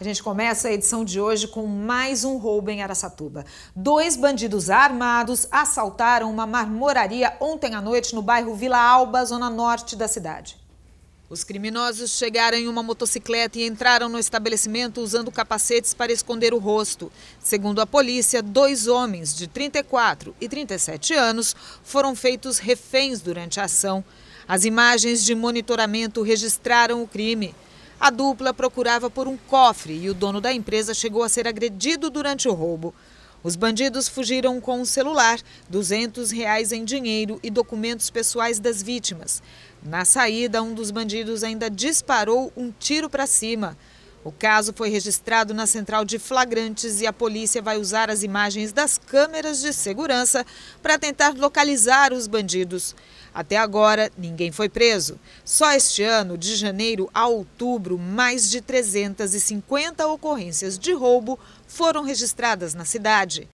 A gente começa a edição de hoje com mais um roubo em Araçatuba. Dois bandidos armados assaltaram uma marmoraria ontem à noite no bairro Vila Alba, zona norte da cidade. Os criminosos chegaram em uma motocicleta e entraram no estabelecimento usando capacetes para esconder o rosto. Segundo a polícia, dois homens de 34 e 37 anos foram feitos reféns durante a ação. As imagens de monitoramento registraram o crime. A dupla procurava por um cofre e o dono da empresa chegou a ser agredido durante o roubo. Os bandidos fugiram com um celular, 200 reais em dinheiro e documentos pessoais das vítimas. Na saída, um dos bandidos ainda disparou um tiro para cima. O caso foi registrado na central de flagrantes e a polícia vai usar as imagens das câmeras de segurança para tentar localizar os bandidos. Até agora, ninguém foi preso. Só este ano, de janeiro a outubro, mais de 350 ocorrências de roubo foram registradas na cidade.